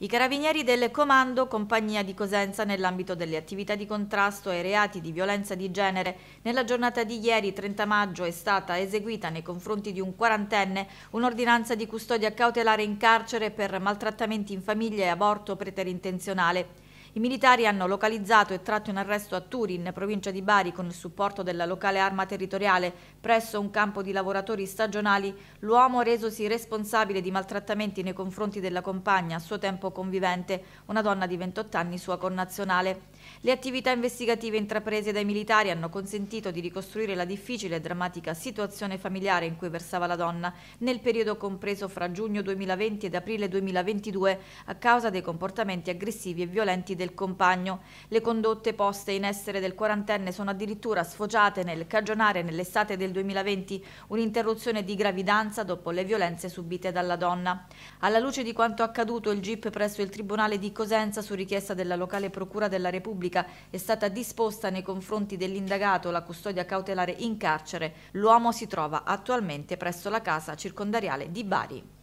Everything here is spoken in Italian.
I carabinieri del Comando Compagnia di Cosenza nell'ambito delle attività di contrasto ai reati di violenza di genere nella giornata di ieri 30 maggio è stata eseguita nei confronti di un quarantenne un'ordinanza di custodia cautelare in carcere per maltrattamenti in famiglia e aborto preterintenzionale. I militari hanno localizzato e tratto in arresto a Turin, provincia di Bari, con il supporto della locale arma territoriale, presso un campo di lavoratori stagionali, l'uomo resosi responsabile di maltrattamenti nei confronti della compagna, a suo tempo convivente, una donna di 28 anni sua connazionale. Le attività investigative intraprese dai militari hanno consentito di ricostruire la difficile e drammatica situazione familiare in cui versava la donna nel periodo compreso fra giugno 2020 ed aprile 2022 a causa dei comportamenti aggressivi e violenti del compagno. Le condotte poste in essere del quarantenne sono addirittura sfociate nel cagionare nell'estate del 2020 un'interruzione di gravidanza dopo le violenze subite dalla donna. Alla luce di quanto accaduto il GIP presso il Tribunale di Cosenza su richiesta della locale Procura della Repubblica pubblica è stata disposta nei confronti dell'indagato la custodia cautelare in carcere. L'uomo si trova attualmente presso la casa circondariale di Bari.